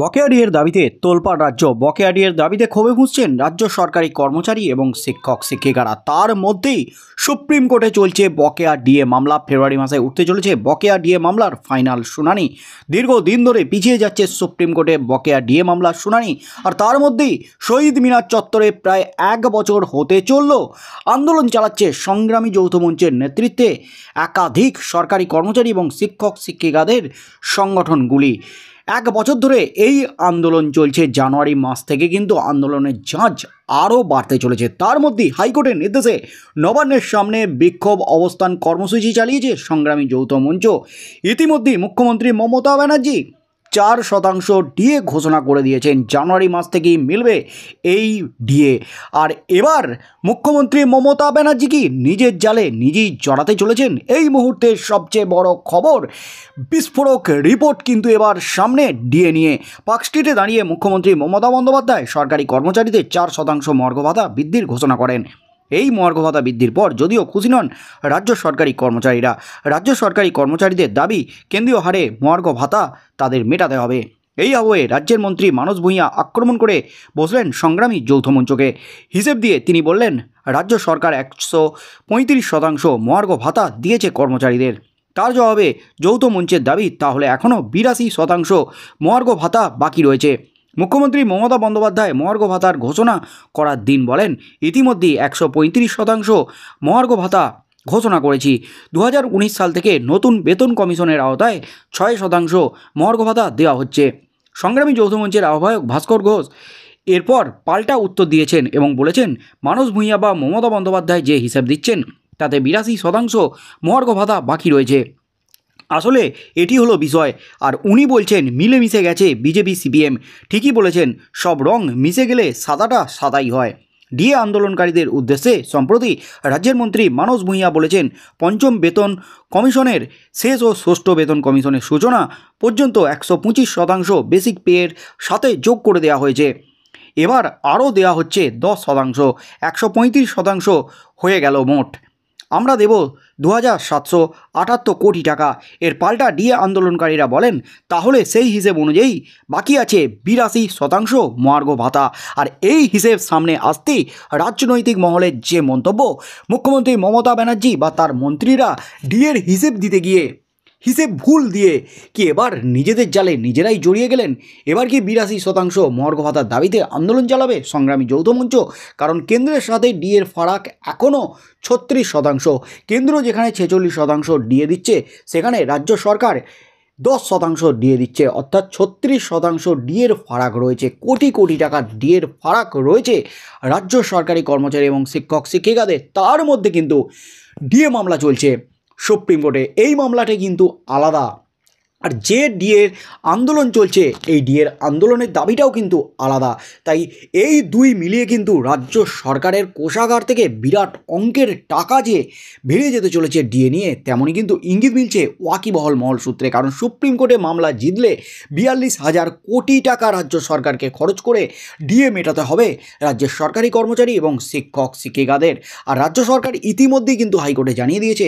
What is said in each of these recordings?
বকেয়াডিয়ের দাবিতে তোলপাড় রাজ্য বকেয়াডিয়ের দাবিতে ক্ষোভে ঘুষছেন রাজ্য সরকারি কর্মচারী এবং শিক্ষক শিক্ষিকারা তার মধ্যেই সুপ্রিম কোর্টে চলছে বকেয়া ডিএ মামলা ফেব্রুয়ারি মাসে উঠতে চলেছে বকেয়া ডিএ মামলার ফাইনাল শুনানি দীর্ঘদিন ধরে পিছিয়ে যাচ্ছে সুপ্রিম কোর্টে বকেয়া ডিএ মামলার শুনানি আর তার মধ্যেই শহীদ মিনার চত্বরে প্রায় এক বছর হতে চলল আন্দোলন চালাচ্ছে সংগ্রামী যৌথ মঞ্চের নেতৃত্বে একাধিক সরকারি কর্মচারী এবং শিক্ষক শিক্ষিকাদের সংগঠনগুলি এক বছর ধরে এই আন্দোলন চলছে জানুয়ারি মাস থেকে কিন্তু আন্দোলনের যাঁচ আরও বাড়তে চলেছে তার মধ্যে হাইকোর্টের নির্দেশে নবান্নের সামনে বিক্ষোভ অবস্থান কর্মসূচি চালিয়েছে সংগ্রামী যৌথ মঞ্চ ইতিমধ্যেই মুখ্যমন্ত্রী মমতা ব্যানার্জি চার শতাংশ ডিএ ঘোষণা করে দিয়েছেন জানুয়ারি মাস থেকেই মিলবে এই ডিএ আর এবার মুখ্যমন্ত্রী মমতা ব্যানার্জি কি নিজের জালে নিজেই জড়াতে চলেছেন এই মুহূর্তে সবচেয়ে বড় খবর বিস্ফোরক রিপোর্ট কিন্তু এবার সামনে ডিএ নিয়ে পার্ক স্ট্রিটে দাঁড়িয়ে মুখ্যমন্ত্রী মমতা বন্দ্যোপাধ্যায় সরকারি কর্মচারীদের চার শতাংশ মর্গ বৃদ্ধির ঘোষণা করেন এই মর্গ ভাতা বৃদ্ধির পর যদিও খুশি নন রাজ্য সরকারি কর্মচারীরা রাজ্য সরকারি কর্মচারীদের দাবি কেন্দ্রীয় হারে মর্গ ভাতা তাদের মেটাতে হবে এই আবহে রাজ্যের মন্ত্রী মানস ভূঁইয়া আক্রমণ করে বসলেন সংগ্রামী যৌথ মঞ্চকে হিসেব দিয়ে তিনি বললেন রাজ্য সরকার একশো পঁয়ত্রিশ শতাংশ মর্গ ভাতা দিয়েছে কর্মচারীদের তার জবাবে যৌথ মঞ্চের দাবি তাহলে এখনও বিরাশি শতাংশ মর্গ ভাতা বাকি রয়েছে মুখ্যমন্ত্রী মমতা বন্দ্যোপাধ্যায় মহার্ঘ ভাতার ঘোষণা করার দিন বলেন ইতিমধ্যেই একশো শতাংশ মহার্ঘ ভাতা ঘোষণা করেছি দু সাল থেকে নতুন বেতন কমিশনের আওতায় ছয় শতাংশ মহার্ঘ ভাতা দেওয়া হচ্ছে সংগ্রামী যৌথমঞ্চের আহ্বায়ক ভাস্কর ঘোষ এরপর পাল্টা উত্তর দিয়েছেন এবং বলেছেন মানস ভূঁইয়া বা মমতা বন্দ্যোপাধ্যায় যে হিসাব দিচ্ছেন তাতে বিরাশি শতাংশ মহার্ঘ ভাতা বাকি রয়েছে আসলে এটি হলো বিষয় আর উনি বলছেন মিলেমিশে গেছে বিজেপি সিপিএম ঠিকই বলেছেন সব রং মিশে গেলে সাদাটা সাদাই হয় ডিএ আন্দোলনকারীদের উদ্দেশ্যে সম্প্রতি রাজ্যের মন্ত্রী মানস ভূঁইয়া বলেছেন পঞ্চম বেতন কমিশনের শেষ ও ষষ্ঠ বেতন কমিশনের সূচনা পর্যন্ত একশো পঁচিশ শতাংশ বেসিক পেয়ের সাথে যোগ করে দেওয়া হয়েছে এবার আরও দেয়া হচ্ছে দশ শতাংশ একশো শতাংশ হয়ে গেল মোট আমরা দেব দু হাজার সাতশো আটাত্তর কোটি টাকা এর পাল্টা ডিএ আন্দোলনকারীরা বলেন তাহলে সেই হিসেব অনুযায়ী বাকি আছে বিরাশি শতাংশ মার্গ ভাতা আর এই হিসেব সামনে আসতেই রাজনৈতিক মহলের যে মন্তব্য মুখ্যমন্ত্রী মমতা ব্যানার্জি বা তার মন্ত্রীরা ডিএর হিসেব দিতে গিয়ে হিসেব ভুল দিয়ে কি এবার নিজেদের জালে নিজেরাই জড়িয়ে গেলেন এবার কি বিরাশি শতাংশ মর্গ ভাতার দাবিতে আন্দোলন চালাবে সংগ্রামী যৌথ মঞ্চ কারণ কেন্দ্রের সাথে ডিএর ফারাক এখনও ছত্রিশ শতাংশ কেন্দ্র যেখানে ছেচল্লিশ শতাংশ ডিয়ে দিচ্ছে সেখানে রাজ্য সরকার দশ শতাংশ দিয়ে দিচ্ছে অর্থাৎ ছত্রিশ শতাংশ ডিয়ের ফারাক রয়েছে কোটি কোটি টাকা ডিয়ের ফারাক রয়েছে রাজ্য সরকারি কর্মচারী এবং শিক্ষক শিক্ষিকাদের তার মধ্যে কিন্তু ডিএ মামলা চলছে সুপ্রিম কোর্টে এই মামলাটি কিন্তু আলাদা আর যে ডিএর আন্দোলন চলছে এই ডিএর আন্দোলনের দাবিটাও কিন্তু আলাদা তাই এই দুই মিলিয়ে কিন্তু রাজ্য সরকারের কোষাগার থেকে বিরাট অঙ্কের টাকা যে ভেড়ে যেতে চলেছে ডিএ নিয়ে তেমনই কিন্তু ইঙ্গিত মিলছে ওয়াকিবহল মহল সূত্রে কারণ সুপ্রিম কোর্টে মামলা জিতলে বিয়াল্লিশ হাজার কোটি টাকা রাজ্য সরকারকে খরচ করে ডিএ মেটাতে হবে রাজ্যের সরকারি কর্মচারী এবং শিক্ষক শিক্ষিকাদের আর রাজ্য সরকার ইতিমধ্যেই কিন্তু হাইকোর্টে জানিয়ে দিয়েছে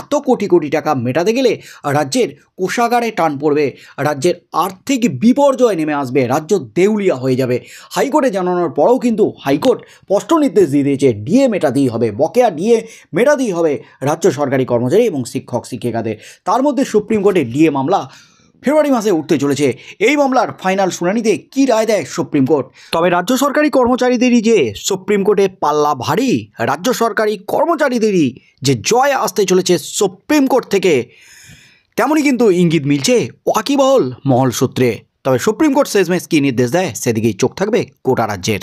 এত কোটি কোটি টাকা মেটাতে গেলে রাজ্যের কোষাগারে অন্যায় টান পড়বে রাজ্যের আর্থিক বিপর্যয় নেমে আসবে রাজ্য দেউলিয়া হয়ে যাবে হাইকোর্টে জানানোর পরেও কিন্তু হাইকোর্ট স্পষ্ট নির্দেশ দিয়ে দিয়েছে ডিএ মেটাতেই হবে বকেয়া ডিএ মেটাতেই হবে রাজ্য সরকারি কর্মচারী এবং শিক্ষক শিক্ষিকাদের তার মধ্যে সুপ্রিম কোর্টে ডিএ মামলা ফেব্রুয়ারি মাসে উঠতে চলেছে এই মামলার ফাইনাল শুনানিতে কি রায় দেয় সুপ্রিম কোর্ট তবে রাজ্য সরকারি কর্মচারীদেরই যে সুপ্রিম কোর্টে পাল্লা ভারী রাজ্য সরকারি কর্মচারীদেরই যে জয় আসতে চলেছে সুপ্রিম কোর্ট থেকে তেমনই কিন্তু ইঙ্গিত মিলছে ওয়াকিবহল মহল সূত্রে তবে সুপ্রিম কোর্ট শেষমেশ কী নির্দেশ দেয় সেদিকেই চোখ থাকবে কোটা রাজ্যের